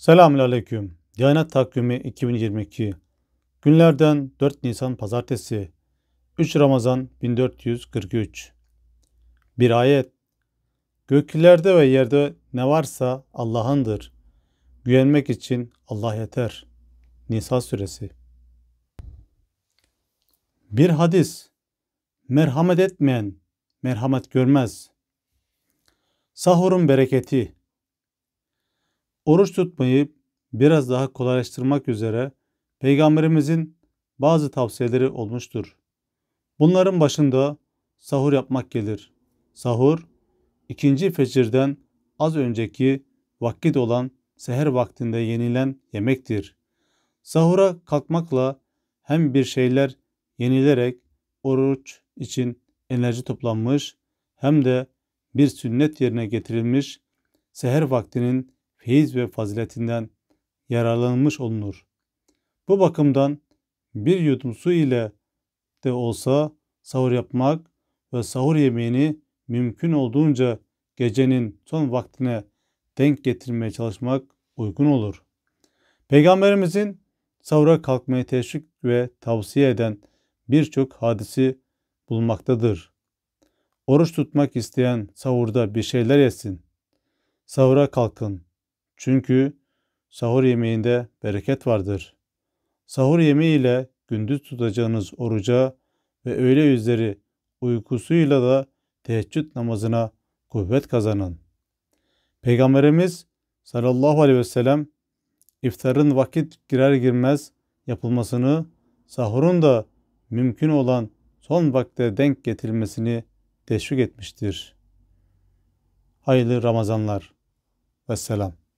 Selamun Aleyküm. Diyanet Takvimi 2022 Günlerden 4 Nisan Pazartesi 3 Ramazan 1443 Bir ayet Göklerde ve yerde ne varsa Allah'ındır. Güvenmek için Allah yeter. Nisa Suresi Bir hadis Merhamet etmeyen merhamet görmez. Sahurun bereketi Oruç tutmayı biraz daha kolaylaştırmak üzere Peygamberimizin bazı tavsiyeleri olmuştur. Bunların başında sahur yapmak gelir. Sahur, ikinci fecirden az önceki vakit olan seher vaktinde yenilen yemektir. Sahura kalkmakla hem bir şeyler yenilerek oruç için enerji toplanmış hem de bir sünnet yerine getirilmiş seher vaktinin feyiz ve faziletinden yararlanmış olunur. Bu bakımdan bir yudum su ile de olsa sahur yapmak ve sahur yemeğini mümkün olduğunca gecenin son vaktine denk getirmeye çalışmak uygun olur. Peygamberimizin sahura kalkmaya teşvik ve tavsiye eden birçok hadisi bulmaktadır. Oruç tutmak isteyen sahurda bir şeyler yesin. Sahura kalkın. Çünkü sahur yemeğinde bereket vardır. Sahur yemeği ile gündüz tutacağınız oruca ve öğle üzeri uykusuyla da teheccüd namazına kuvvet kazanın. Peygamberimiz sallallahu aleyhi ve sellem iftarın vakit girer girmez yapılmasını, sahurun da mümkün olan son vakte denk getirilmesini teşvik etmiştir. Hayırlı Ramazanlar. Ve selam.